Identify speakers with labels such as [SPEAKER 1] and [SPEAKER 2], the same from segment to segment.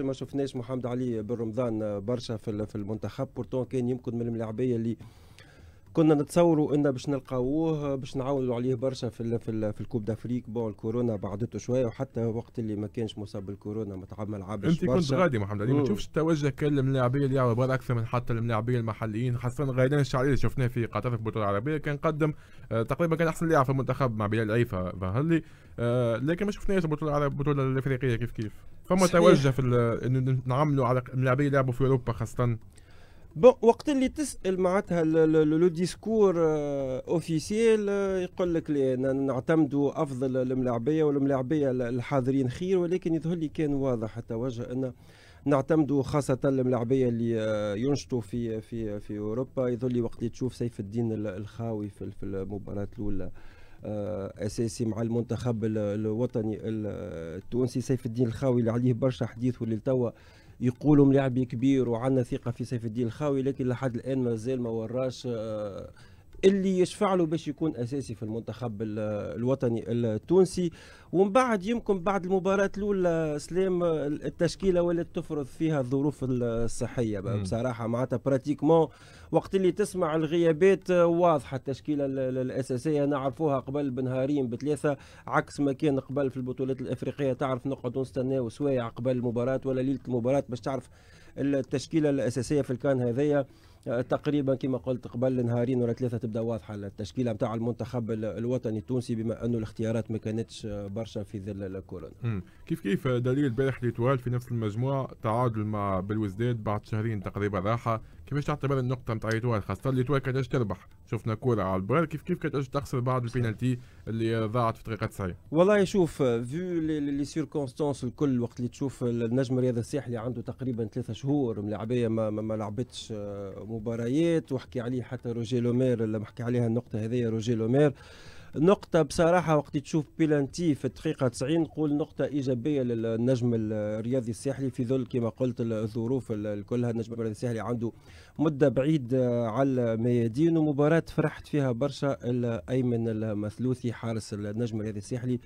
[SPEAKER 1] ما شفناش محمد علي بن رمضان آه، برشا في المنتخب بورتون كان يمكن من الملاعبيه اللي كنا نتصوروا انه باش نلقاوه آه، باش نعاونوا عليه برشا في في, في الكوب دافريك بون الكورونا بعدته شويه وحتى وقت اللي ما كانش مصاب بالكورونا ما تعب ما لعبش انت كنت غادي محمد علي ما تشوفش
[SPEAKER 2] التوجه كان الملاعبيه اللي على اكثر من حتى الملاعبيه المحليين خاصه غايدان الشعري اللي شفناه في قطر في البطوله العربيه كان قدم آه تقريبا كان احسن لاعب في المنتخب مع بلال عيفه فهلي آه لكن ما شفناش البطوله العربيه البطوله الافريقيه كيف كيف فما صحيح. توجه في انه نعملوا على ملاعبين يلعبوا في اوروبا خاصه بون وقت اللي تسال
[SPEAKER 1] معناتها لو ديسكور اوفيسيال آه، آه، يقول لك نعتمدوا افضل الملاعبيه والملاعبيه الحاضرين خير ولكن يظهر لي كان واضح التوجه ان نعتمدوا خاصة الملاعبية اللي آه، ينشطوا في في في أوروبا يظل وقت اللي تشوف سيف الدين الخاوي في المباراة الأولى آه، اساسي مع المنتخب الوطني التونسي سيف الدين الخاوي اللي عليه برشا حديث واللي توا يقولوا ملاعبي كبير وعندنا ثقه في سيف الدين الخاوي لكن لحد الان مازال ما وراش آه، اللي يشفع له باش يكون اساسي في المنتخب الوطني التونسي ومن بعد يمكن بعد المباراه الاولى سلام التشكيله ولات تفرض فيها الظروف الصحيه بصراحه معناتها براتيكمون وقت اللي تسمع الغيابات آه، واضحه التشكيله الاساسيه نعرفوها قبل بنهارين بثلاثه عكس ما كان قبل في البطولات الافريقيه تعرف نقعدوا نستناو سوايع قبل المباراه ولا ليله المباراه باش تعرف التشكيله الاساسيه في الكان هذايا آه، تقريبا كما قلت قبل نهارين ولا ثلاثه تبدا واضحه التشكيله نتاع المنتخب الوطني التونسي بما انه الاختيارات ما كانتش آه، برشا في ظل الكورونا.
[SPEAKER 2] كيف كيف دليل البارح لتوال في نفس المجموع تعادل مع بلوزداد بعد شهرين تقريبا راحه كيفاش تعتبر النقطة نتاع لتوال خاصة لتوال كانت تربح شفنا كورة على البار كيف كيف كانت تخسر بعد البينالتي اللي ضاعت في دقيقة 90
[SPEAKER 1] والله شوف فيو لي سيركونستونس الكل وقت اللي تشوف النجم الرياضي الساحلي عنده تقريبا ثلاثة شهور ملاعبية ما, ما لعبتش آه، مباريات وحكي عليه حتى روجي لومير لما حكي عليها النقطة هذه روجي لومير نقطة بصراحة وقت تشوف بيلانتي في الدقيقة 90 نقول نقطة إيجابية للنجم الرياضي الساحلي في ظل كما قلت الظروف كلها النجم الرياضي الساحلي عنده مدة بعيد على الميادين ومباراة فرحت فيها برشا أيمن المثلوثي حارس النجم الرياضي الساحلي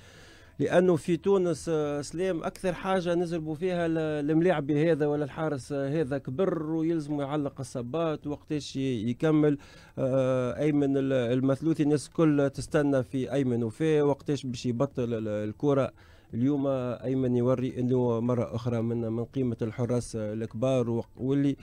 [SPEAKER 1] لانه في تونس آه، سلام اكثر حاجه نزربوا فيها الملاعب هذا ولا الحارس هذا كبر ويلزموا يعلق الصبات وقتاش يكمل آه، ايمن المثلوثي الناس الكل تستنى في ايمن وفي وقتاش باش يبطل الكره اليوم ايمن يوري انه مره اخرى من من قيمه الحراس الكبار واللي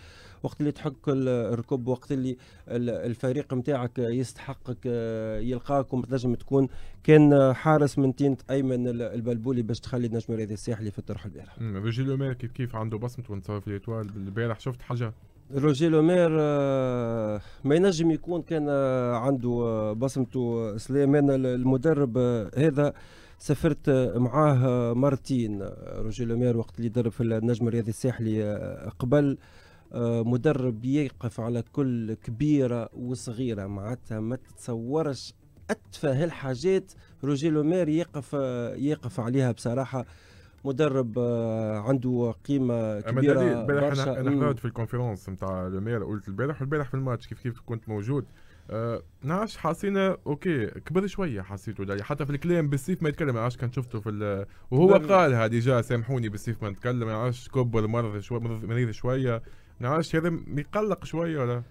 [SPEAKER 1] وقت اللي تحك الركب وقت اللي الفريق نتاعك يستحقك آه، يلقاك تنجم تكون كان حارس من تينت ايمن البلبولي باش تخلي النجم الرياضي الساحلي في الطرح البارح.
[SPEAKER 2] روجي لومير كيف كيف عنده بصمته ونتصور في ليتوال البارح شفت حاجه
[SPEAKER 1] روجي لومير آه، ما ينجم يكون كان آه، عنده بصمته سليم انا المدرب هذا سافرت معاه مرتين روجي لومير وقت اللي درب في النجم الرياضي الساحلي قبل آه، مدرب يقف على كل كبيره وصغيره معناتها ما تتصورش اتفه الحاجات روجيلو لومير يقف آه، يقف عليها بصراحه مدرب آه، عنده قيمه
[SPEAKER 2] كبيره برشا انا حضرت في الكونفرنس نتاع لومير قلت البارح والبارح في الماتش كيف كيف كنت موجود أه ناش حاسين اوكي كبر شويه حسيته يعني حتى في الكلام بالسيف ما يتكلم عاش كان شفته في وهو قالها ديجا سامحوني بالسيف ما نتكلم عاش كبر مرض شويه مريض شويه نعرفش هذا يقلق شويه ولا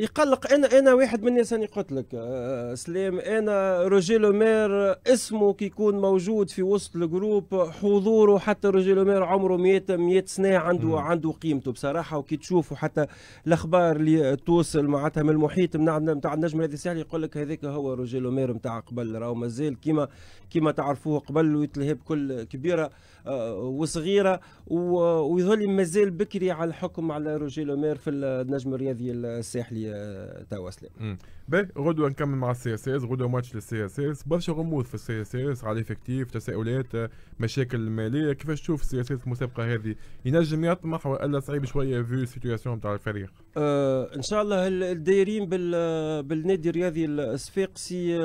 [SPEAKER 2] يقلق
[SPEAKER 1] انا انا واحد من الناس اللي قلت لك آه، سلام انا روجي لومير اسمه كي يكون موجود في وسط الجروب حضوره حتى روجي لومير عمره 100 100 سنه عنده م. عنده قيمته بصراحه وكي تشوفوا حتى الاخبار اللي توصل معناتها من المحيط نتاع النجم هذه سهل يقول لك هذاك هو روجي لومير نتاع قبل راهو مازال كيما كيما تعرفوه قبل ويتلهي بكل كبيره آه، وصغيره ويظل مازال بكري على الحكم على روجي لومير في النجم الرياضي الساحلي آه،
[SPEAKER 2] توا سلام باهي غدوه نكمل مع السي اس اس غدوه ماتش للسي اس اس برشا غموض في السي اس اس على الافكتيف تساؤلات آه، مشاكل ماليه كيفاش تشوف السي اس اس المسابقه هذه ينجم يطمح والا صعيب شويه في السيتياسيون نتاع الفريق
[SPEAKER 1] آه ان شاء الله الدايرين بال آه، بالنادي الرياضي الصفاقسي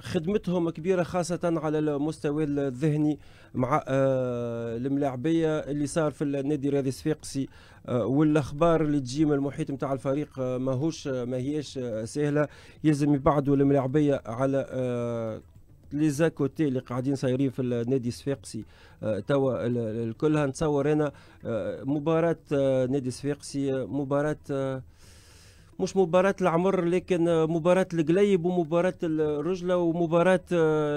[SPEAKER 1] خدمتهم كبيره خاصه على المستوى الذهني مع آه الملاعبيه اللي صار في النادي الرياضي الصفاقسي آه، والاخبار اللي تجي من المحيط نتاع الفريق آه، ماهوش آه، ما سهله يلزم يبعدوا الملاعبيه على لي زاكوتي اللي قاعدين صايرين في النادي الصفاقسي توا الكلها نتصور انا مباراه نادي الصفاقسي مباراه مش مباراة العمر لكن مباراة القليب ومباراة الرجلة ومباراة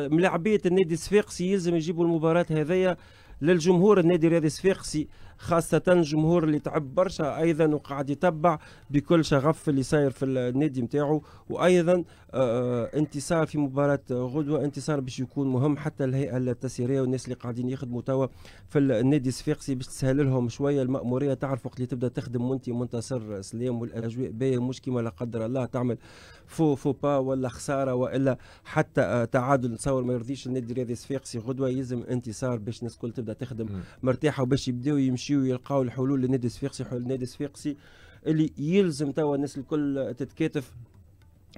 [SPEAKER 1] ملاعبية النادي الصفاقسي يلزم يجيبوا المباراة هذيا للجمهور النادي الرياضي الصفاقسي خاصه الجمهور اللي تعب برشا ايضا وقاعد يتبع بكل شغف اللي صاير في النادي نتاعو وايضا آه، آه، انتصار في مباراه غدوه انتصار باش يكون مهم حتى الهيئه التسييريه والناس اللي قاعدين يخدموا توا في النادي الصفاقسي باش تسهل لهم شويه الماموريه تعرف وقت اللي تبدا تخدم وانت منتصر سلام والاجواء باهيه مش كيما لا قدر الله تعمل فو فو با ولا خساره والا حتى آه، تعادل نتصور ما يرضيش النادي الرياضي الصفاقسي غدوه يلزم انتصار باش الناس الكل تبدا تخدم مرتاحه وباش يبداو يمشيو يمشيو يلقاو الحلول للنادي الصفيقسي حلول النادي الصفيقسي اللي يلزم توا الناس الكل تتكاتف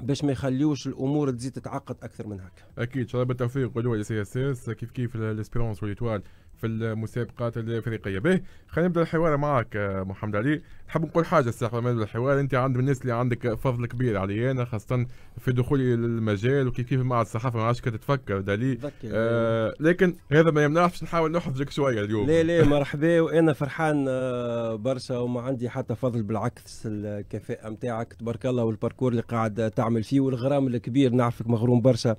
[SPEAKER 1] باش ما يخليوش الامور تزيد تتعقد اكثر من هكا.
[SPEAKER 2] اكيد شباب التوفيق ولو سي اس اس كيف كيف الاسبيرونس واليتوال في المسابقات الافريقيه. به خلينا نبدا الحوار معك آه، محمد علي نحب نقول حاجه سي احمد الحوار انت عند الناس اللي عندك فضل كبير علي انا خاصه في دخولي للمجال وكيف كيف مع الصحافه ما عادش كتتفكر دالي آه لكن هذا ما يمنعش نحاول نحفظك شويه اليوم لا لا
[SPEAKER 1] مرحبا وانا فرحان آه، برشا وما عندي حتى فضل بالعكس الكفاءه نتاعك تبارك الله والباركور اللي قاعد تعمل فيه والغرام الكبير نعرفك مغروم برشا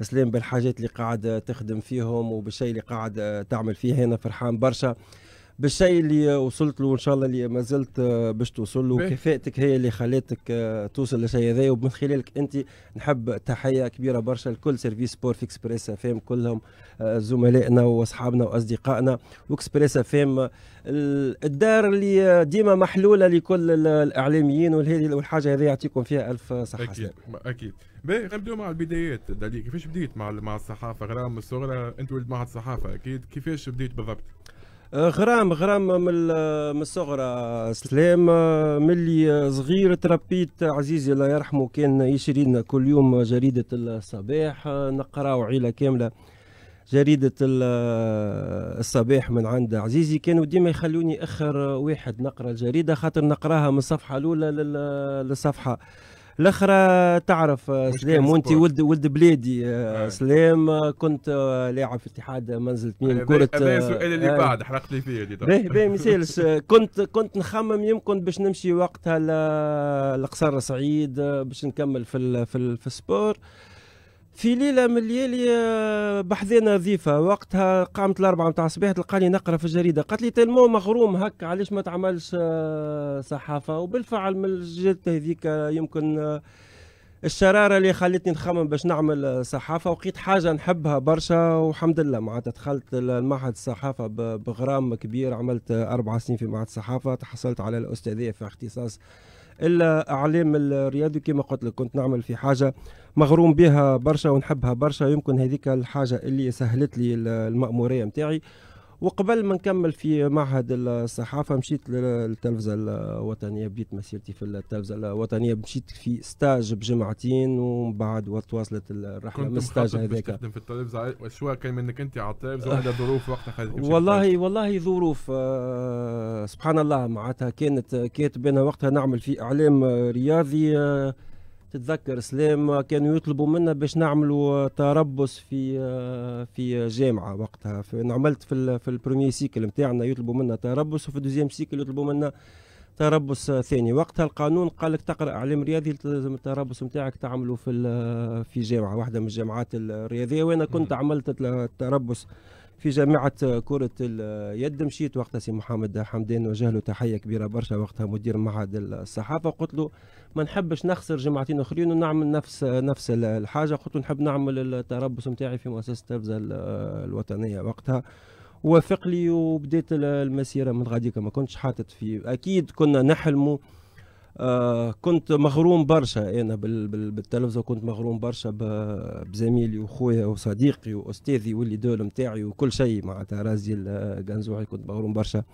[SPEAKER 1] اسلام بالحاجات اللي قاعد تخدم فيهم وبالشيء اللي قاعد تعمل فيه هنا فرحان برشا بالشيء اللي وصلت له وان شاء الله اللي ما زلت آه، باش توصل له كفاءتك هي اللي خلاتك آه، توصل للشيء هذا ومن خلالك انت نحب تحيه كبيره برشا لكل سيرفيس سبور في اكسبريس اف ام كلهم آه، زملائنا واصحابنا واصدقائنا واكسبريس اف ام الدار اللي ديما محلوله لكل الاعلاميين والحاجه هذه يعطيكم فيها
[SPEAKER 2] الف صحه اكيد اكيد باهي نبداو مع البدايات دليل كيفاش بديت مع مع الصحافه غرام الصغرى انت ولد معهد الصحافه اكيد كيفاش بديت بالضبط غرام غرام من الصغرى
[SPEAKER 1] سلام ملي صغير تربيت عزيزي الله يرحمه كان يشري لنا كل يوم جريده الصباح نقراو عيله كامله جريدة الصباح من عند عزيزي كانوا ديما يخلوني اخر واحد نقرا الجريدة خاطر نقراها من الصفحة الأولى للصفحة الاخرى تعرف آه، سليم وانت ولد ولد بلادي آه، نعم. سليم آه، كنت لاعب في اتحاد منزل اثنين كرة السؤال اللي آه. بعد حرقت لي فيه باهي باهي كنت كنت نخمم يمكن باش نمشي وقتها لقصر سعيد باش نكمل في في, في السبور في ليله من الليالي آه، بحذانا ضيفه وقتها قامت الاربعه نتاع الصباح تلقاني نقرا في الجريده قالت لي تلمو مغروم هكا علاش ما تعملش آه، صحافه وبالفعل من الجريده هذيك آه، يمكن الشراره اللي خلتني نخمم باش نعمل صحافه وقيت حاجه نحبها برشا والحمد لله معناتها دخلت المعهد الصحافه بغرام كبير عملت اربع سنين في معهد الصحافه تحصلت على الاستاذيه في اختصاص الا اعلام الرياضي كما قلت لك كنت نعمل في حاجه مغروم بها برشا ونحبها برشا يمكن هذيك الحاجه اللي سهلت لي الماموريه نتاعي وقبل ما نكمل في معهد الصحافة مشيت للتلفزة الوطنية بديت مسيرتي في التلفزة الوطنية مشيت في ستاج بجمعتين ومن بعد وتواصلت الرحلة من ستاج هذاك تخدم
[SPEAKER 2] في التلفزة شو كان منك أنت على التلفزة ولا ظروف وقتها خلتك والله
[SPEAKER 1] والله ظروف آه، سبحان الله معناتها كانت كاتب أنا وقتها نعمل في إعلام رياضي آه، تتذكر سلام كانوا يطلبوا منا باش نعملوا تربص في في جامعه وقتها انا عملت في في البروميي سيكل نتاعنا يطلبوا منا تربص وفي الدوزيام سيكل يطلبوا منا تربص ثاني وقتها القانون قال لك تقرا اعلام رياضي لازم التربص نتاعك تعمله في في جامعه واحده من الجامعات الرياضيه وانا كنت عملت التربص في جامعة كرة اليد مشيت وقتها سي محمد حمدان وجه له تحية كبيرة برشا وقتها مدير معهد الصحافة قلت له ما نحبش نخسر جمعتين أخرين ونعمل نفس نفس الحاجة قلت له نحب نعمل التربص نتاعي في مؤسسة التلفزة الوطنية وقتها وافق لي وبديت المسيرة من غاديك ما كنتش حاطط في أكيد كنا نحلموا آه، كنت مغروم برشا انا بالتلفزه كنت مغروم برشا بزميلي وخويا وصديقي واستاذي واللي دول نتاعي وكل شيء معناتها رازي الجنزوعي كنت مغروم برشا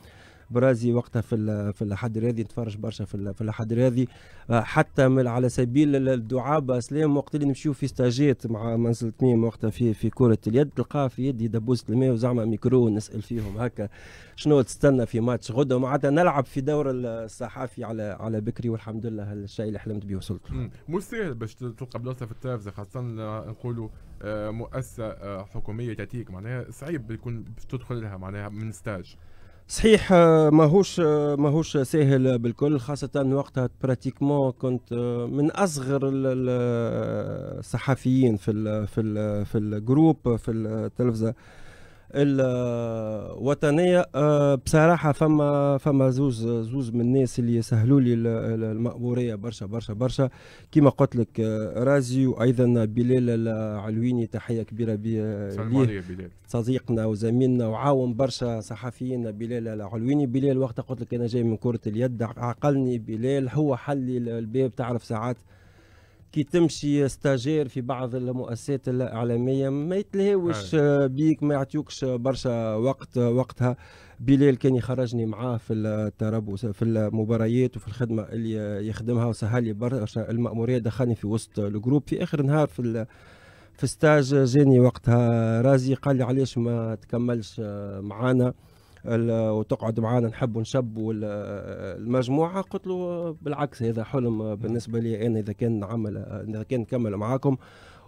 [SPEAKER 1] برازي وقتها في في الاحد الرياضي نتفرج برشا في في الاحد الرياضي آه، حتى على سبيل الدعابه اسلام وقت اللي نمشيو في ستاجيت مع منزل تميم وقتها في في كره اليد تلقاه في يدي دبوسه الماء وزعما ميكرو نسال فيهم هكا شنو تستنى في ماتش غدا معناتها نلعب في دور الصحافي على على بكري والحمد لله الشيء اللي حلمت به وصلت
[SPEAKER 2] مش سهل باش تلقى بلاصه في التلفزه خاصه نقولوا آه، مؤسسه آه، حكوميه تاتيك معناها صعيب يكون تدخل لها معناها من ستاج
[SPEAKER 1] صحيح آه، ماهوش آه، ماهوش ساهل بالكل خاصة وقتها براتيكمون كنت آه، من أصغر الصحفيين في الـ في الـ في الجروب في التلفزة الوطنيه آه، بصراحه فما فما زوز زوز من الناس اللي سهلوا لي المأموريه برشا برشا برشا كما قلت لك آه، رازي وايضا بلال العلويني تحيه كبيره ليه صديقنا وزميلنا وعاون برشا صحفيين بلال العلويني بلال وقتها قلت لك انا جاي من كره اليد عقلني بلال هو حل الباب تعرف ساعات كي تمشي ستاجير في بعض المؤسسات الاعلاميه ما يتلهوش آه. بيك ما يعطيوكش برشا وقت وقتها بلال كان يخرجني معاه في الترابوس في المباريات وفي الخدمه اللي يخدمها وسهل لي برشا الماموريه دخلني في وسط الجروب في اخر نهار في في ستاج جاني وقتها رازي قال لي علاش ما تكملش معانا وتقعد معانا نحب نشبوا المجموعه قلت له بالعكس هذا حلم بالنسبه لي انا اذا كان نعمل اذا كان نكمل معاكم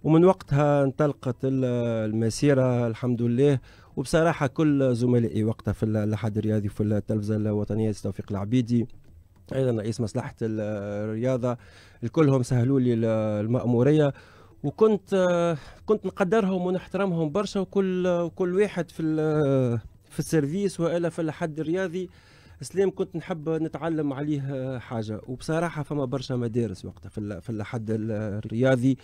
[SPEAKER 1] ومن وقتها انطلقت المسيره الحمد لله وبصراحه كل زملائي وقتها في الاحد الرياضي في التلفزه الوطنيه توفيق العبيدي ايضا رئيس مصلحه الرياضه الكلهم سهلوا لي الماموريه وكنت كنت نقدرهم ونحترمهم برشا وكل كل واحد في في السيرفيس والا في الحد الرياضي سليم كنت نحب نتعلم عليه حاجه وبصراحه فما برشا مدارس وقتها في في الحد الرياضي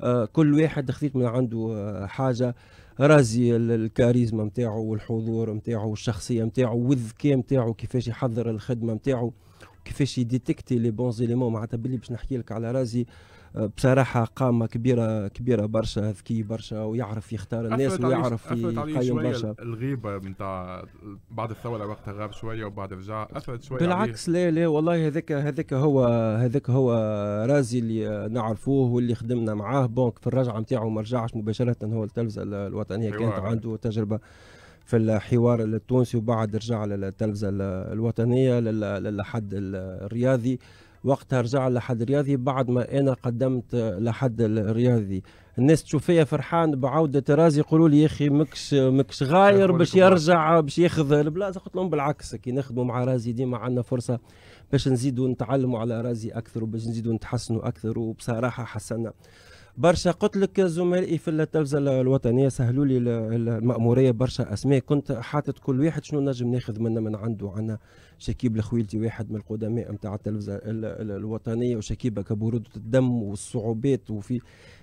[SPEAKER 1] آه، كل واحد خذيت من عنده حاجه رازي الكاريزما نتاعو والحضور نتاعو والشخصيه نتاعو والذكاء نتاعو كيفاش يحضر الخدمه نتاعو كيفاش يديتكتي لي بون زيليمون معناتها باللي باش نحكي لك على رازي آه آه، بصراحه قامه كبيره كبيره برشا ذكي برشا ويعرف يختار الناس ويعرف يقيم برشا
[SPEAKER 2] الغيبه نتاع بعد الثوره وقتها غاب شويه وبعد رجع اثرت شويه بالعكس
[SPEAKER 1] عليه. لا لا والله هذاك هذاك هو هذاك هو رازي اللي آه، نعرفوه واللي خدمنا معاه بونك في الرجعه نتاعو ما رجعش مباشره هو التلفزه الوطنيه كانت عنده تجربه في الحوار التونسي وبعد رجع للتلفزه الوطنيه للحد الرياضي وقتها رجع لحد رياضي بعد ما انا قدمت لحد الرياضي الناس تشوف فيا فرحان بعوده ترازي يقولوا لي يا اخي مكش مكش غاير باش يرجع باش ياخذ البلاصه قلت لهم بالعكس كي نخدموا مع رازي ديما عندنا فرصه باش نزيدوا نتعلموا على رازي اكثر وباش نزيدوا نتحسنوا اكثر وبصراحه حسنا برشا قلت لك زملائي في التلفزه الوطنيه سهلوا لي الماموريه برشا اسماء كنت حاطط كل واحد شنو نجم ناخذ منه من عنده عندنا شكيب الخويلتي واحد من القدماء نتاع التلفزه الوطنيه وشكيبه كبرود الدم والصعوبات وفي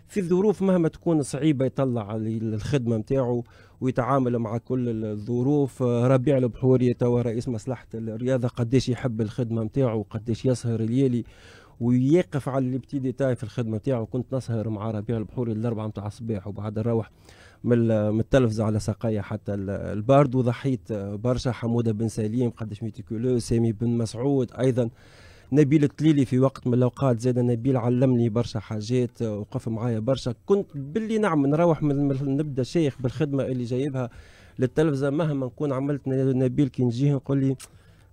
[SPEAKER 1] في الظروف مهما تكون صعيبه يطلع الخدمه نتاعو ويتعامل مع كل الظروف ربيع البحوري توا رئيس مصلحه الرياضه قداش يحب الخدمه نتاعو قداش يسهر الليالي ويقف على البتي تاعي في الخدمه تاعو كنت نسهر مع ربيع البحوري للاربعه نتاع الصباح وبعد نروح من التلفزه على ساقيا حتى البارد وضحيت برشا حموده بن سليم قدش ميتيكولو سامي بن مسعود ايضا نبيل التليلي في وقت من الاوقات زاد نبيل علمني برشا حاجات وقف معايا برشا كنت باللي نعم نروح من نبدا شيخ بالخدمه اللي جايبها للتلفزه مهما نكون عملت نبيل كي نجيه نقول لي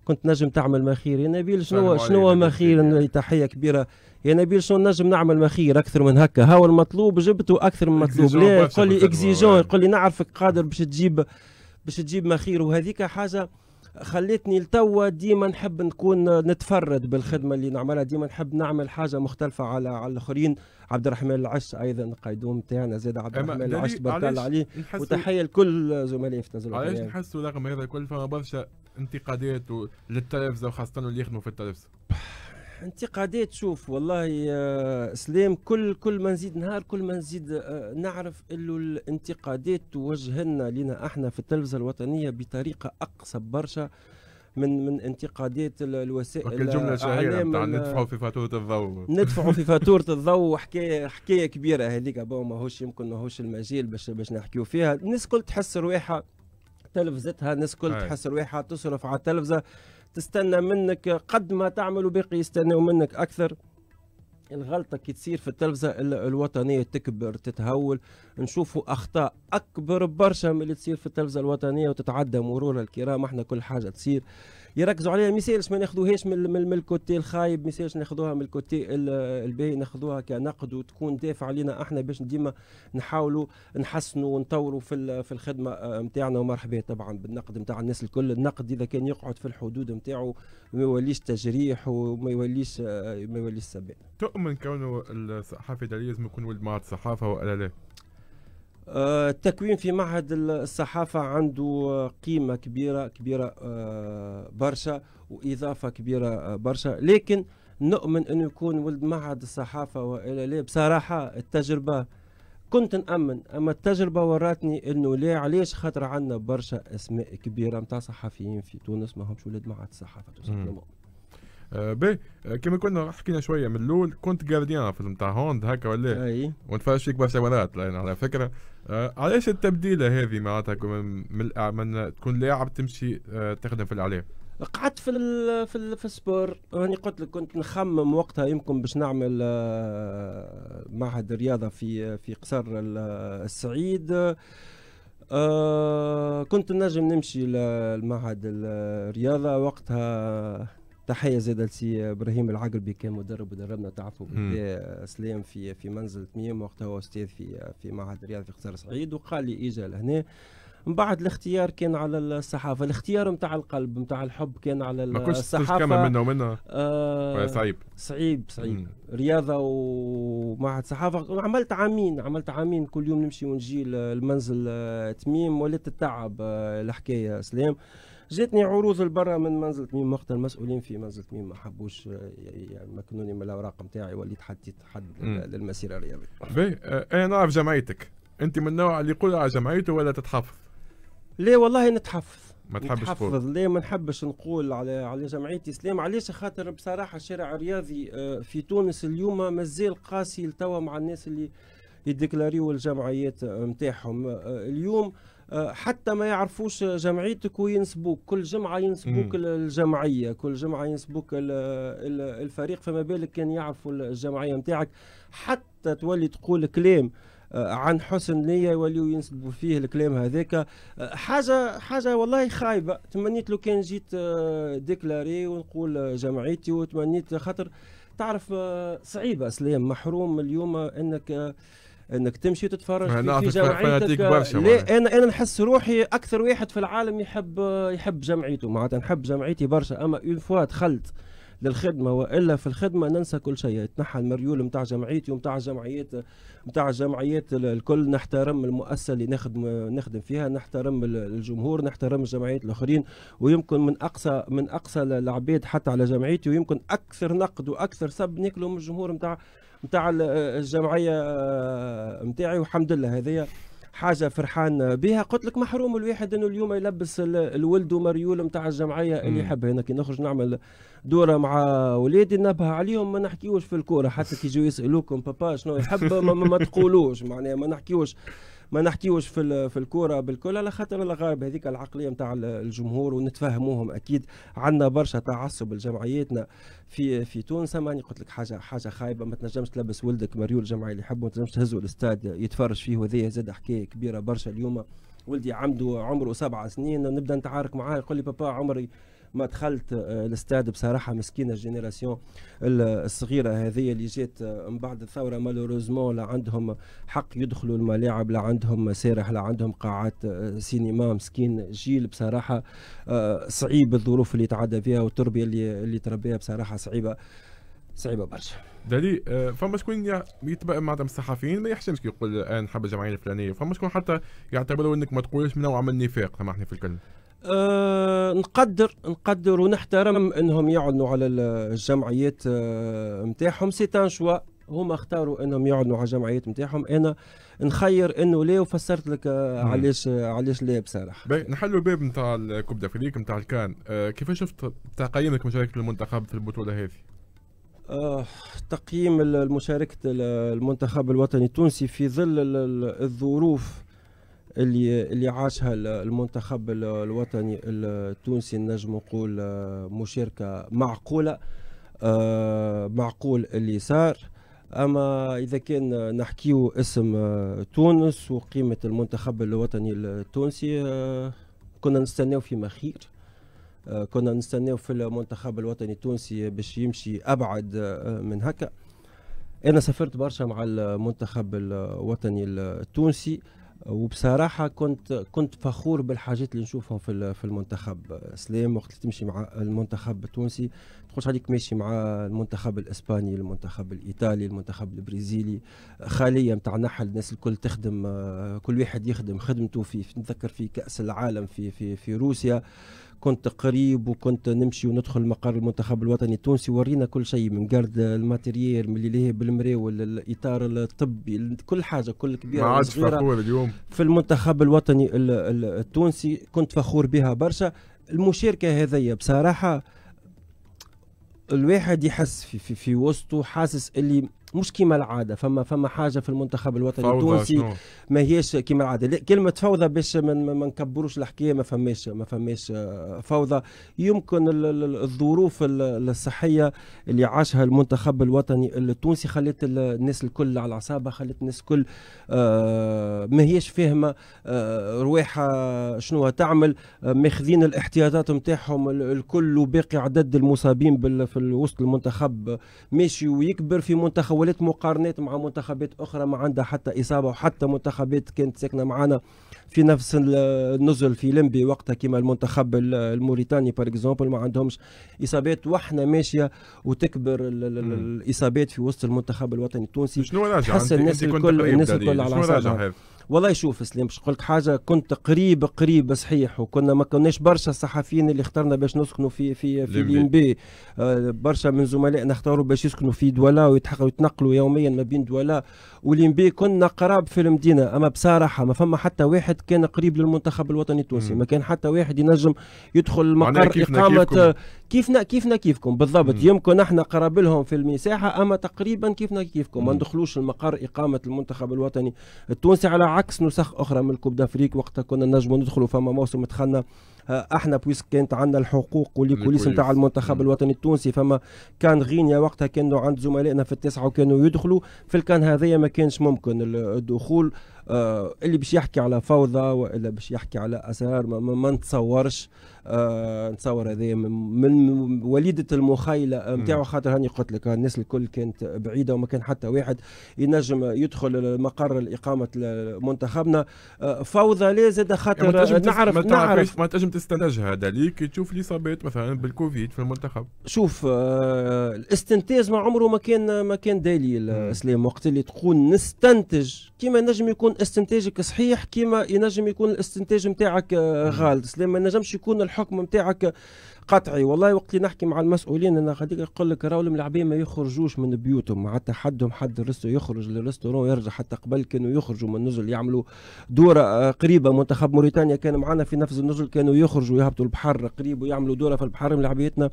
[SPEAKER 1] كنت نجم تعمل مخير يا نبيل شنو شنو مخير تحيه كبيره يا نبيل شنو نجم نعمل مخير اكثر من هكا هو المطلوب جبته اكثر من مطلوب لا يقول لي اكزيجون يقول لي نعرفك قادر باش تجيب باش تجيب مخير وهذيك حاجه خلتني لتوا ديما نحب نكون نتفرد بالخدمه اللي نعملها ديما نحب نعمل حاجه مختلفه على على الاخرين عبد الرحمن العش ايضا قيدوم تاعنا زاد عبد الرحمن العش تبارك عليه وتحيه لكل زملائي في تنزل علاش
[SPEAKER 2] نحسوا رغم هذا الكل فما برشا انتقادات للتلفزه وخاصه اللي يخدموا في التلفزه
[SPEAKER 1] انتقادات تشوف والله آه، سلام كل كل ما نزيد نهار كل ما نزيد آه، نعرف انه الانتقادات توجه لنا لينا احنا في التلفزه الوطنيه بطريقه اقصى برشا من من انتقادات الوسائل الجمله الشهيره آه، نتاع ندفعوا في فاتوره الضوء ندفعوا في فاتوره الضوء حكايه حكايه كبيره هذيك ماهوش يمكن ماهوش المجال باش باش نحكيو فيها الناس الكل تحس رواحها تلفزتها الناس الكل تحس رواحها تصرف على التلفزه تستنى منك قد ما تعمل باقي يستناو منك اكثر الغلطة كي تصير في التلفزة الوطنية تكبر تتهول نشوفوا أخطاء أكبر برشا من اللي تصير في التلفزة الوطنية وتتعدى مرور الكرام احنا كل حاجة تصير يركزوا عليها ما يسالش ما ناخذوهاش من, من, الكوتي الخايب ما يسالش ناخذوها من الكوتي الباهي ناخذوها كنقد وتكون دافع علينا احنا باش ديما نحاولوا نحسنوا ونطوروا في في الخدمه نتاعنا آه، ومرحبا طبعا بالنقد نتاع الناس الكل النقد اذا كان يقعد في الحدود نتاعو ما يوليش تجريح وما يوليش آه، ما يوليش سبان
[SPEAKER 2] تؤمن كونه الصحافه لازم يكون ولد معهد صحافه ولا لا؟ آه، التكوين في معهد
[SPEAKER 1] الصحافة عنده قيمة كبيرة كبيرة آه، برشا وإضافة كبيرة آه، برشا لكن نؤمن أنه يكون ولد معهد الصحافة وإلا لا بصراحة التجربة كنت نأمن أما التجربة وراتني أنه لا علاش خاطر عندنا برشا أسماء كبيرة متاع صحفيين في تونس ماهمش ولاد معهد الصحافة
[SPEAKER 2] آه باهي كما كنا حكينا شويه من الاول كنت جارديان في نتاع هوند هكا ولا اي ونتفرج فيك برشا مرات على فكره آه علاش التبديله هذه معناتها من, من تكون لاعب تمشي آه تخدم في الاعلام قعدت في
[SPEAKER 1] الـ في, الـ في السبور راني قلت لك كنت نخمم وقتها يمكن باش نعمل آه، معهد رياضه في في قصر السعيد آه، كنت نجم نمشي للمعهد الرياضه وقتها تحيه زاد لسي ابراهيم العقربي كان مدرب ودربنا تعرفوا سلام في في منزل تميم وقتها هو استاذ في في معهد الرياضه في قصر سعيد وقال لي اجا لهنا من بعد الاختيار كان على الصحافه الاختيار نتاع القلب نتاع الحب كان على ما الصحافه ما كنتش منه ومنه آه،, آه صعيب صعيب صعيب مم. رياضه ومعهد صحافه عملت عامين عملت عامين كل يوم نمشي ونجي المنزل آه، تميم وليت التعب آه، الحكايه اسلام جاتني عروض لبرا من منزل تميم وقت المسؤولين في منزل تميم ما حبوش آه، مكنوني من الاوراق نتاعي وليت حطيت حد
[SPEAKER 2] للمسيره الرياضيه. باهي انا نعرف جمعيتك انت من النوع اللي يقول على جمعيته ولا تتحفظ؟ لا والله نتحفظ ما تحبش نتحفظ
[SPEAKER 1] لا ما نحبش نقول على على جمعيه سلام علاش خاطر بصراحه الشارع الرياضي آه، في تونس اليوم مازال قاسي لتوا مع الناس اللي يديكلاريو الجمعيات نتاعهم آه، اليوم آه آه، حتى ما يعرفوش جمعيتك وينسبوك كل جمعة ينسبوك مم. الجمعية كل جمعة ينسبوك الفريق فما بالك كان يعرفوا الجمعية نتاعك حتى تولي تقول كلام آه، عن حسن نية يوليو ينسبوا فيه الكلام هذاك آه، حاجة حاجة والله خايبة تمنيت لو كان جيت ديكلاري ونقول جمعيتي وتمنيت خاطر تعرف صعيبة اسلام محروم اليوم انك انك تمشي تتفرج في, جمعيتك لا انا انا نحس روحي اكثر واحد في العالم يحب يحب جمعيته معناتها نحب جمعيتي برشا اما اون فوا دخلت للخدمه والا في الخدمه ننسى كل شيء يتنحى المريول نتاع جمعيتي ونتاع الجمعيات نتاع الجمعيات الكل نحترم المؤسسه اللي نخدم نخدم فيها نحترم الجمهور نحترم الجمعيات الاخرين ويمكن من اقصى من اقصى العباد حتى على جمعيتي ويمكن اكثر نقد واكثر سب ناكلوا من الجمهور نتاع نتاع الجمعيه نتاعي آه، والحمد لله هذه حاجه فرحان بها قلت لك محروم الواحد انه اليوم يلبس الولد مريول نتاع الجمعيه اللي يحبها انا كي نخرج نعمل دوره مع ولادي نبه عليهم ما نحكيوش في الكوره حتى كي يجوا يسالوكم بابا شنو يحب ما, ما تقولوش معناها ما نحكيوش ما نحكيوش في في الكوره بالكل على خاطر الغرب هذيك العقليه نتاع الجمهور ونتفهموهم اكيد عندنا برشا تعصب لجمعياتنا في في تونس ماني قلت لك حاجه حاجه خايبه ما تنجمش تلبس ولدك مريول الجمعيه اللي يحبه ما تنجمش تهزه الاستاد يتفرج فيه وهذه زاد حكايه كبيره برشا اليوم ولدي عمده عمره سبع سنين نبدا نتعارك معاه يقول لي بابا عمري ما دخلت آه، الاستاد بصراحه مسكينه الجينيراسيون الصغيره هذه اللي جات آه، من بعد الثوره مالوروزمون لا عندهم حق يدخلوا الملاعب لا عندهم مسارح لا عندهم قاعات آه، سينما مسكين جيل بصراحه صعيب الظروف اللي تعدى فيها والتربيه
[SPEAKER 2] اللي اللي تربيها بصراحه صعيبه صعيبه برشا دالي فما شكون يتبقى معناتها الصحفيين ما يحشمش كي يقول انا نحب الجمعيه الفلانيه فما شكون حتى يعتبروا انك ما تقولش من نوع من النفاق سامحني في الكلمه آه، نقدر
[SPEAKER 1] نقدر ونحترم انهم يعلنوا على الجمعيات نتاعهم سي ان شوا هما اختاروا انهم يعلنوا على الجمعيات نتاعهم انا نخير انه لا وفسرت لك آه، علاش علاش لا بصراحه.
[SPEAKER 2] باهي نحلوا الباب نتاع الكوب دافريك نتاع الكان أه كيفاش شفت تقييمك مشاركه المنتخب في البطوله هذه؟
[SPEAKER 1] آه، تقييم مشاركة المنتخب الوطني التونسي في ظل الظروف اللي اللي عاشها المنتخب الوطني التونسي نجم نقول آه، مشاركه معقوله آه، معقول اللي صار اما اذا كان نحكيو اسم آه، تونس وقيمه المنتخب الوطني التونسي كنا نستناو فيما خير كنا نستناو في المنتخب الوطني التونسي باش يمشي ابعد من هكا انا سافرت برشا مع المنتخب الوطني التونسي وبصراحه كنت كنت فخور بالحاجات اللي نشوفهم في في المنتخب سلام وقت تمشي مع المنتخب التونسي تقولش عليك ماشي مع المنتخب الاسباني المنتخب الايطالي المنتخب البرازيلي خاليه نتاع نحل الناس الكل تخدم كل واحد يخدم خدمته في نتذكر في كاس العالم في في في روسيا كنت قريب وكنت نمشي وندخل مقر المنتخب الوطني التونسي ورينا كل شيء من قرد الماتيريال من اللي ليه بالمراول الاطار الطبي كل حاجه كل كبيره صغيرة اليوم في المنتخب الوطني التونسي كنت فخور بها برشا المشاركه هذيا بصراحه الواحد يحس في في, في وسطه حاسس اللي مش كيما العاده فما فما حاجه في المنتخب الوطني التونسي ما هيش كيما العاده كلمه فوضى باش ما نكبروش الحكايه ما فماش ما فماش آه، فوضى يمكن الظروف الصحيه اللي عاشها المنتخب الوطني التونسي خلت الناس الكل على اعصابها خلت الناس الكل آه، ما هيش فاهمه آه، رواحها شنو تعمل ماخذين الاحتياطات نتاعهم الكل وباقي عدد المصابين في وسط المنتخب ماشي ويكبر في منتخب حولت مقارنات مع منتخبات اخرى ما عندها حتى اصابه وحتى منتخبات كانت ساكنه معنا في نفس النزل في لمبي وقتها كما المنتخب الموريتاني بار اكزومبل ما عندهمش اصابات واحنا ماشيه وتكبر الاصابات في وسط المنتخب الوطني التونسي شنو راجع؟ الناس الكل الناس الكل على اعصابها والله شوف سليم باش نقول حاجه كنت قريب قريب صحيح وكنا ما كناش برشا الصحفيين اللي اخترنا باش نسكنوا في في في ليمبي بي. آه، برشا من زملائنا اختاروا باش يسكنوا في دولا ويتحقوا يتنقلوا يوميا ما بين دولا وليمبي كنا قراب في المدينه اما بصراحه ما فما حتى واحد كان قريب للمنتخب الوطني التونسي ما كان حتى واحد ينجم يدخل مقر اقامه كيفكم. كيفنا كيفنا كيفكم بالضبط مم. يمكن احنا قراب لهم في المساحه اما تقريبا كيفنا كيفكم ما ندخلوش المقر اقامه المنتخب الوطني التونسي على عكس نسخ اخرى من الكوب دافريك وقتها كنا نجم ندخلوا فما موسم دخلنا آه، احنا بويس كانت عندنا الحقوق والكوليس نتاع المنتخب الوطني التونسي فما كان غينيا وقتها كانوا عند زملائنا في التسعه وكانوا يدخلوا في الكان هذايا ما كانش ممكن الدخول آه اللي باش يحكي على فوضى والا باش يحكي على اسرار ما, ما, ما نتصورش آه نتصور هذايا من وليده المخيله نتاعو خاطر هاني قلت لك الناس الكل كانت بعيده وما كان حتى واحد ينجم يدخل مقر الاقامه منتخبنا آه فوضى لا زاد خاطر نعرف ما نعرف ما
[SPEAKER 2] تنجم تستنتجها دليك تشوف الاصابات مثلا بالكوفيد في المنتخب
[SPEAKER 1] شوف آه، الاستنتاج ما عمره ما كان ما كان دليل اسلام آه، وقت اللي تقول نستنتج كيما نجم يكون استنتاجك صحيح كيما ينجم يكون الاستنتاج نتاعك آه، غلط اسلام ما نجمش يكون الحكم نتاعك قطعي والله وقت اللي نحكي مع المسؤولين انا خديك يقول لك راهو الملاعبين ما يخرجوش من بيوتهم معناتها حدهم حد رستو يخرج للريستورون يرجع حتى قبل كانوا يخرجوا من النزل يعملوا دوره آه، قريبه منتخب موريتانيا كان معنا في نفس النزل كانوا يخرجوا يهبطوا البحر قريب ويعملوا دوره في البحر ملاعبيتنا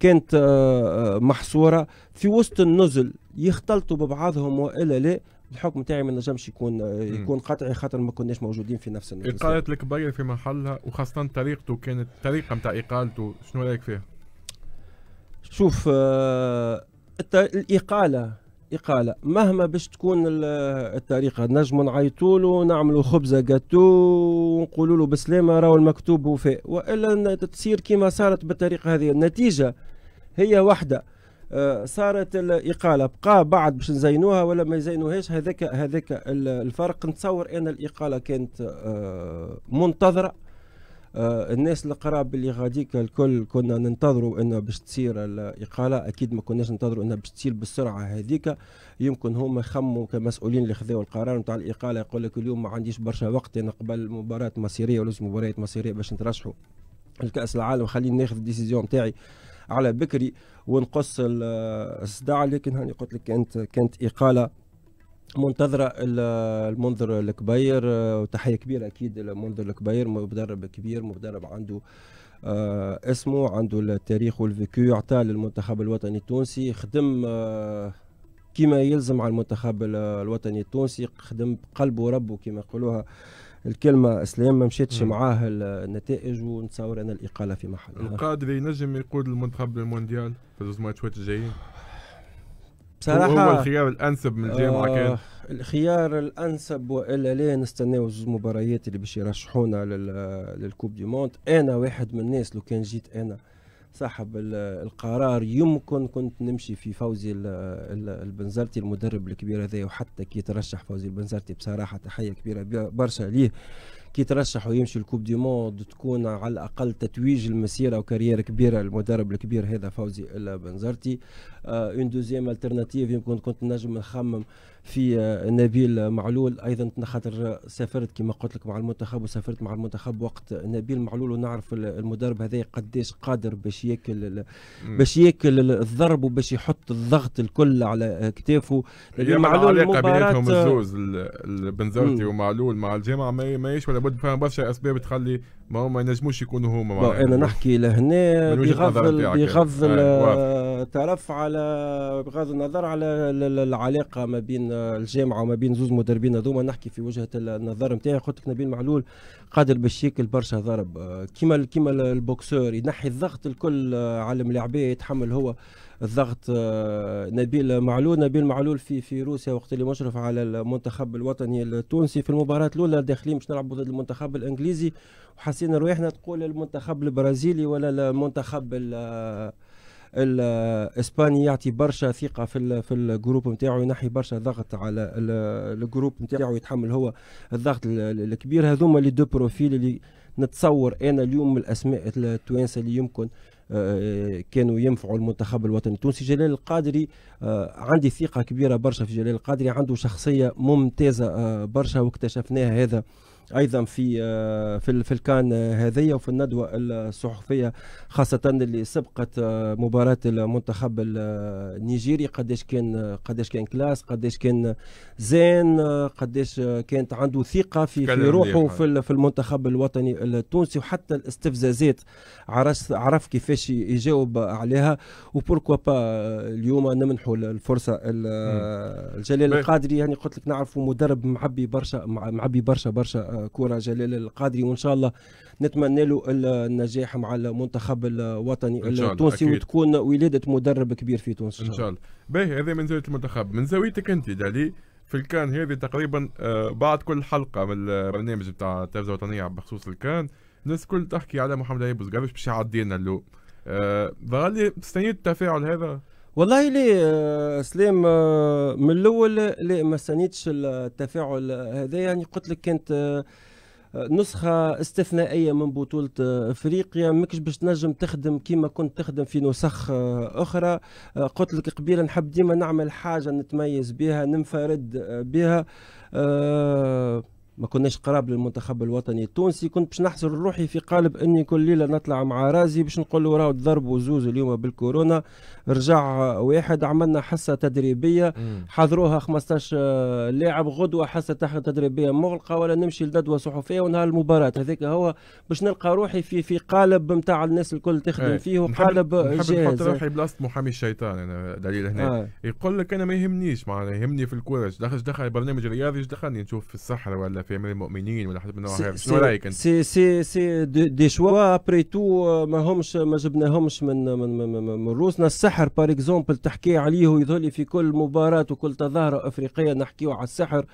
[SPEAKER 1] كانت آه، آه، محصوره في وسط النزل يختلطوا ببعضهم والا لا الحكم تاعي ما نجمش يكون يكون قطعي خاطر ما كناش موجودين في نفس النفس اقاله
[SPEAKER 2] الكبير في محلها وخاصه طريقته كانت الطريقه نتاع اقالته شنو رايك فيها؟
[SPEAKER 1] شوف آه الاقاله اقاله مهما باش تكون الطريقه نجم نعيطوا له نعملوا خبزه جاتو ونقولوا له بالسلامه راهو المكتوب وفاء والا تصير كما صارت بالطريقه هذه النتيجه هي واحده صارت الاقاله بقى بعد باش نزينوها ولا ما يزينوهاش هذاك هذاك الفرق نتصور ان الاقاله كانت آه، منتظره آه، الناس القراب اللي غاديك الكل كنا ننتظروا انها باش تصير الاقاله اكيد ما كناش ننتظروا انها باش تصير بالسرعه هذيك يمكن هما خموا كمسؤولين اللي خذوا القرار نتاع الاقاله يقول لك اليوم ما عنديش برشا وقت انا قبل مباراه مصيريه ولا مباريات مصيريه باش نترشحوا الكاس العالم خليني ناخذ الديسيزيون تاعي على بكري ونقص الصداع لكن هاني قلت لك كانت كانت اقاله منتظرة المنذر الكبير آه، وتحية كبيرة أكيد المنذر الكبير مدرب كبير مدرب عنده آه اسمه عنده التاريخ والفيكيو عطاه للمنتخب الوطني التونسي خدم آه كما يلزم على المنتخب الوطني التونسي خدم قلبه وربه كما يقولوها آه الكلمه اسلام ما مشيتش معاه النتائج ونتصور انا الاقاله في محل القادر
[SPEAKER 2] ينجم يقود المنتخب للمونديال في الزوز ماتشات الجايين بصراحة هو الخيار الأنسب من الجامعة آه كان
[SPEAKER 1] الخيار الأنسب وإلا لا نستناو زوز مباريات اللي باش يرشحونا للكوب دي موند أنا واحد من الناس لو كان جيت أنا صاحب القرار يمكن كنت نمشي في فوزي البنزرتي المدرب الكبير هذا وحتى كي ترشح فوزي البنزرتي بصراحه تحيه كبيره برشا ليه كي ترشح ويمشي الكوب دي موند تكون على الاقل تتويج المسيره وكارير كبيره المدرب الكبير هذا فوزي البنزرتي اون دوزيام الترناتيف يمكن كنت نجم نخمم في آه، نبيل معلول ايضا خاطر سافرت كما قلت لك مع المنتخب وسافرت مع المنتخب وقت نبيل معلول ونعرف المدرب هذا قديش قادر باش ياكل باش ياكل الضرب وباش يحط الضغط الكل على كتافه نبيل معلول علاقه بيناتهم آه، الزوز
[SPEAKER 2] البنزرتي ومعلول مع الجامعه ما ماهيش ولا بد فيها برشا اسباب تخلي ما هما ينجموش يكونوا هما انا نحكي لهنا بغض يعني. بغض آه،
[SPEAKER 1] الطرف على بغض النظر على العلاقه ما بين الجامعه وما بين زوز مدربين هذوما نحكي في وجهه النظر نتاعي قلت لك نبيل معلول قادر باش برشا ضرب كيما كيما البوكسور ينحي الضغط الكل على الملاعبيه يتحمل هو الضغط نبيل معلول نبيل معلول في في روسيا وقت اللي مشرف على المنتخب الوطني التونسي في المباراه الاولى داخلين باش نلعبوا ضد المنتخب الانجليزي وحسينا رواحنا تقول المنتخب البرازيلي ولا المنتخب الاسباني يعطي برشا ثقه في في الجروب نتاعو ينحي برشا ضغط على الجروب نتاعو يتحمل هو الضغط الكبير هذوما لي دو بروفيل اللي نتصور انا اليوم الاسماء التوانسه اللي يمكن آه، آه، كانوا ينفعوا المنتخب الوطني التونسي جلال القادري آه، عندي ثقه كبيره برشا في جلال القادري عنده شخصيه ممتازه برشا واكتشفناها هذا ايضا في آه، في الكان هذه وفي الندوه الصحفيه خاصه اللي سبقت آه، مباراه المنتخب النيجيري قداش كان قداش كان كلاس قداش كان زين آه، قداش كانت عنده ثقه في في روحه في, في المنتخب الوطني التونسي وحتى الاستفزازات عرف عرف كيفاش يجاوب عليها وبوركوا با اليوم نمنحوا الفرصه الجلال القادري يعني قلت لك نعرفه مدرب معبي برشا معبي برشا برشا كره جلال القادري وان شاء الله نتمنى له النجاح مع المنتخب الوطني التونسي وتكون ولاده مدرب كبير في تونس ان شاء
[SPEAKER 2] الله باهي هذا من زاويه المنتخب من زاويتك انت دالي في الكان هذه تقريبا آه، بعد كل حلقه من البرنامج بتاع التلفزه الوطنيه بخصوص الكان الناس الكل تحكي على محمد ايوب باش يعدينا له ظهر آه، لي استنيت التفاعل هذا
[SPEAKER 1] والله لي آه، سلام آه، من الاول لي ما استنيتش التفاعل هذا يعني قلت لك كانت آه، نسخة استثنائية من بطولة افريقيا ماكش باش تنجم تخدم كيما كنت تخدم في نسخ اخرى قلت لك قبيل نحب ديما نعمل حاجة نتميز بها ننفرد بها أه ما كناش قراب للمنتخب الوطني التونسي كنت باش نحصر روحي في قالب اني كل ليله نطلع مع رازي باش نقول له راهو تضربوا زوز اليوم بالكورونا رجع واحد عملنا حصه تدريبيه حضروها 15 آه، لاعب غدوه حصه تدريبيه مغلقه ولا نمشي لندوه صحفيه ونهار المباراه هذاك هو باش نلقى روحي في في قالب نتاع الناس الكل تخدم إيه. فيه وقالب جاهز نحط روحي
[SPEAKER 2] بلاصه محامي الشيطان انا دليل هنا آه. يقول لك انا ما يهمنيش معناها يهمني في الكوره دخل دخل برنامج رياضي دخلني نشوف في الصحراء ولا في في امير المؤمنين ولا حسب النوع هذا شنو رايك انت؟ سي
[SPEAKER 1] سي سي دي شوا ابري آه، تو ما همش ما جبناهمش من من من, من, من روسنا السحر بار اكزومبل تحكي عليه ويظهر لي في كل مباراه وكل تظاهره افريقيه نحكيو على السحر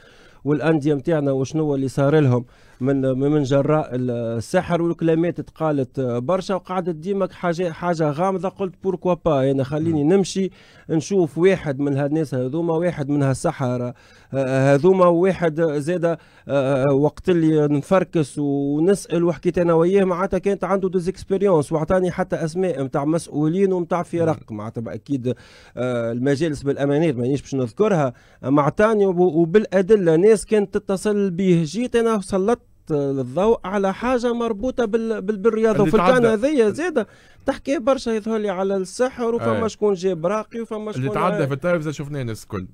[SPEAKER 1] والانديه نتاعنا وشنو اللي صار لهم من من جراء السحر والكلمات تقالت برشا وقعدت ديما حاجه حاجه غامضه قلت بوركوا با انا خليني نمشي نشوف واحد من هالناس هذوما واحد من هالسحره آه، هذوما واحد زاد آه، وقت اللي نفركس ونسال وحكيت انا وياه معناتها كانت عنده دوز اكسبيريونس وعطاني حتى اسماء نتاع مسؤولين ونتاع فرق معناتها اكيد آه، المجالس بالامانات مانيش باش نذكرها معطاني وبالادله ناس كانت تتصل به جيت انا سلطت الضوء على حاجه مربوطه بال... بالرياضه وفي الكان هذيا زاده تحكي برشا يظهر لي على السحر وفما إيه. شكون جاب راقي وفما شكون اللي تعدى في
[SPEAKER 2] التلفزه شفناه الناس الكل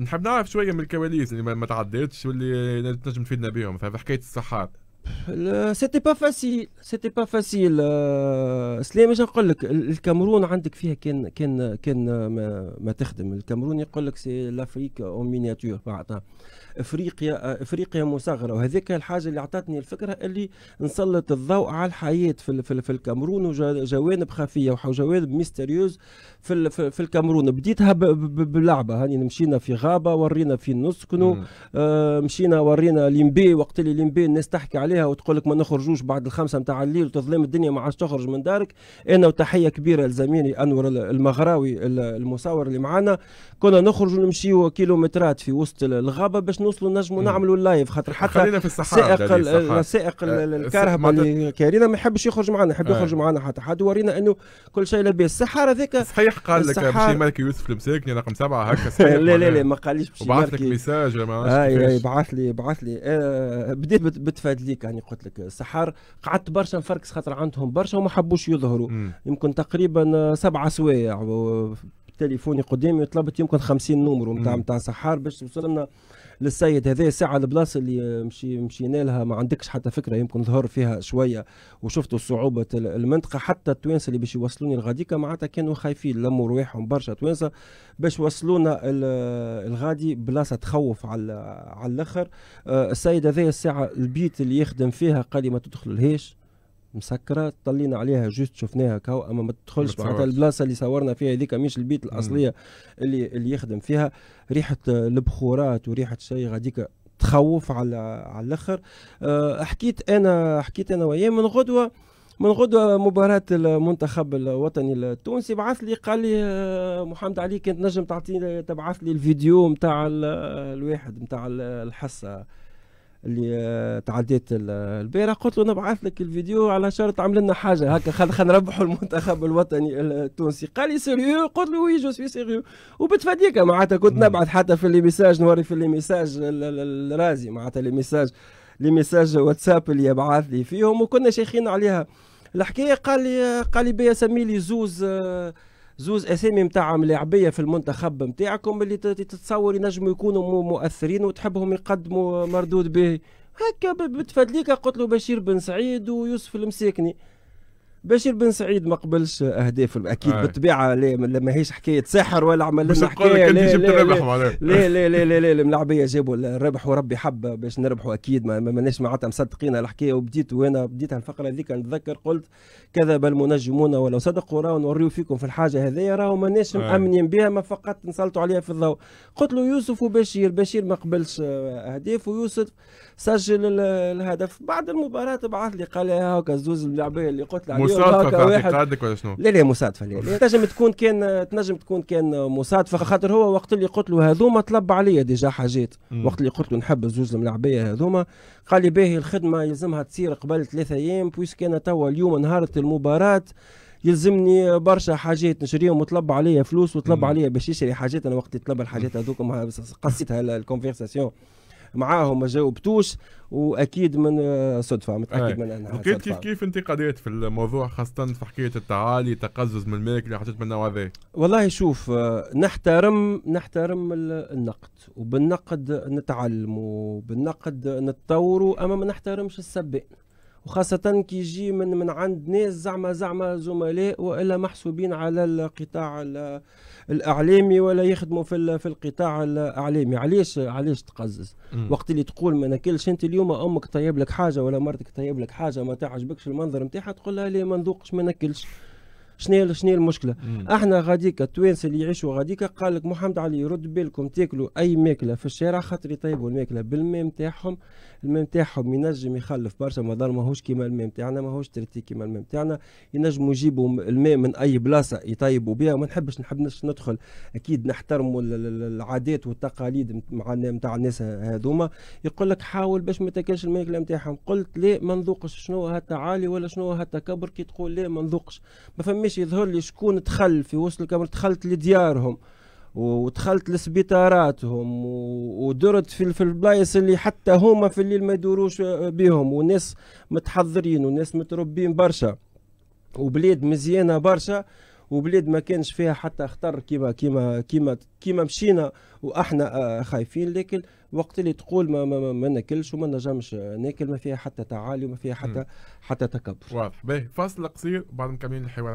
[SPEAKER 2] نحب نعرف شويه من الكواليس اللي ما تعدتش واللي تنجم تفيدنا بهم في حكايه السحار
[SPEAKER 1] سيتي با فاسيل سيتي با فاسيل سلام اش نقول لك الكاميرون عندك فيها كان كان كان ما, ما تخدم الكاميرون يقول لك سي لافريك اون مينياتور معناتها افريقيا افريقيا مصغره وهذيك الحاجه اللي اعطتني الفكره اللي نسلط الضوء على الحياه في في, في الكامرون وجوانب خفيه وجوانب ميستيريوز في في, الكامرون بديتها بلعبه هاني يعني مشينا في غابه ورينا فين نسكنوا آه مشينا ورينا ليمبي وقت اللي ليمبي الناس تحكي عليها وتقول لك ما نخرجوش بعد الخمسه نتاع الليل وتظلم الدنيا ما عادش تخرج من دارك انا وتحيه كبيره لزميلي انور المغراوي المصور اللي معانا كنا نخرج ونمشيو كيلومترات في وسط الغابه باش نوصلوا نجموا نعملوا اللايف خاطر حتى خلينا في سائق آه، آه، الكهرباء اللي كارينا ما يحبش يخرج معنا يحب آه. يخرج معنا حتى حد ورينا انه كل شيء لاباس السحار
[SPEAKER 2] هذاك صحيح قال لك مشي مالك يوسف المساكني رقم سبعه هكا صحيح لا لا لا ما قاليش مشي وبعث لك ميساج ما إيه،
[SPEAKER 1] بعث لي بعث لي بديت بتفادليك يعني قلت لك السحار قعدت برشا نفركس خاطر عندهم برشا وما حبوش يظهروا يمكن تقريبا سبعة سوايع تليفوني قدامي وطلبت يمكن 50 نومر نتاع نتاع سحار باش توصل لنا للسيد هذا ساعه البلاصه اللي مشي مشينا لها ما عندكش حتى فكره يمكن ظهر فيها شويه وشفتوا صعوبه المنطقه حتى التوانسه اللي باش يوصلوني لغاديكا معناتها كانوا خايفين لموا رواحهم برشا توانسه باش وصلونا الغادي بلاصه تخوف على على الاخر آه، السيد هذا الساعه البيت اللي يخدم فيها قال لي ما تدخلوا لهيش مسكره طلينا عليها جوست شفناها كاو اما ما تدخلش معناتها البلاصه اللي صورنا فيها هذيك مش البيت الاصليه مم. اللي اللي يخدم فيها ريحه البخورات وريحه شيء غاديك تخوف على على الاخر آه، حكيت انا حكيت انا وياه من غدوه من غدوه مباراه المنتخب الوطني التونسي بعث لي قال لي آه، محمد علي كنت نجم تعطيني تبعث لي الفيديو نتاع الواحد نتاع الحصه اللي آه، تعديت البيره قلت له نبعث لك الفيديو على شرط عمل لنا حاجه هكا خل نربحوا المنتخب الوطني التونسي قال لي سيريو قلت له وي جو سوي سيريو وبتفديك معناتها كنت نبعث حتى في لي ميساج نوري في لي ميساج الرازي معناتها لي ميساج لي ميساج واتساب اللي يبعث لي فيهم وكنا شيخين عليها الحكايه قال لي قال لي بيا سمي لي زوز آه زوز اسامي نتاع ملاعبيه في المنتخب نتاعكم اللي تتصور ينجموا يكونوا مؤثرين وتحبهم يقدموا مردود به هكا بتفادليك قلت له بشير بن سعيد ويوسف المساكني بشير بن سعيد ما قبلش اهداف اكيد آه. بالطبيعه لا ما هيش حكايه سحر ولا عمل لنا حكايه لا لا لا, لا لا لا لا لا الملاعبيه جابوا الربح وربي حب باش نربحوا اكيد ما ماناش معناتها مصدقين الحكايه وبديت وانا بديت الفقره هذيك نتذكر قلت كذب المنجمون ولو صدقوا راهو نوريو فيكم في الحاجه هذيا راهو ماناش آه. مامنين بها ما فقط نسلطوا عليها في الضوء قلت له يوسف وبشير بشير ما قبلش آه، اهداف ويوسف سجل الهدف بعد المباراه بعث لي قال لي هاكا زوز الملاعبيه اللي قلت له ولا شنو؟ لا لا مصادفه لا تنجم تكون كان تنجم تكون كان مصادفه خاطر هو وقت اللي قلت له هذوما طلب عليا ديجا حاجات وقت اللي قلت له نحب زوج الملاعبيه هذوما قال لي باهي الخدمه يلزمها تصير قبل ثلاثة ايام بويس كان توا اليوم نهار المباراه يلزمني برشا حاجات نشريهم وطلب عليا فلوس وطلب عليا باش يشري حاجات انا وقت اللي طلب الحاجات هذوك قصيتها الكونفرساسيون معاهم ما جاوبتوش واكيد من آه، صدفه متاكد من انها لقيت كيف
[SPEAKER 2] كيف انتقادات في الموضوع خاصه في حكايه التعالي تقزز من الماكله حاجات من النوع هذا
[SPEAKER 1] والله شوف آه، نحترم نحترم النقد وبالنقد نتعلم وبالنقد نتطوروا اما ما نحترمش السبان وخاصة كي يجي من من عند ناس زعما زعما زملاء والا محسوبين على القطاع الاعلامي ولا يخدموا في في القطاع الاعلامي، علاش علاش تقزز؟ وقت اللي تقول ما ناكلش انت اليوم امك طيب لك حاجة ولا مرتك طيب لك حاجة ما تعجبكش المنظر نتاعها تقول لها لا ما نذوقش ما ناكلش. شنو شنو المشكله مم. احنا غاديك التوانسه اللي يعيشوا غاديك قال لك محمد علي رد بالكم تاكلوا اي ماكله في الشارع خاطر يطيبوا الماكله بالماء نتاعهم الماء نتاعهم ينجم يخلف برشا مضار ماهوش كيما الماء نتاعنا ماهوش ترتي كيما الماء نتاعنا ينجموا يجيبوا الماء من اي بلاصه يطيبوا بها وما نحبش نحب ندخل اكيد نحترموا العادات والتقاليد نتاع الناس هذوما يقول لك حاول باش ما تاكلش الماكله نتاعهم قلت لا ما نذوقش شنو عالي ولا شنو كبر كي تقول لا ما نذوقش ما فما مش يظهر لي شكون دخل في وسط الكاميرا دخلت لديارهم ودخلت لسبيطاراتهم ودرت في البلايص اللي حتى هما في الليل ما يدوروش آه، بهم وناس متحضرين وناس متربين برشا وبلاد مزيانه برشا وبلاد ما كانش فيها حتى خطر كيما كيما كيما كيما مشينا واحنا آه، خايفين لكن وقت اللي تقول ما, ما, ما ناكلش وما نجمش آه، ناكل ما فيها حتى تعالي وما فيها حتى حتى تكبر
[SPEAKER 2] واضح باهي فاصل قصير بعد مكملين الحوار مع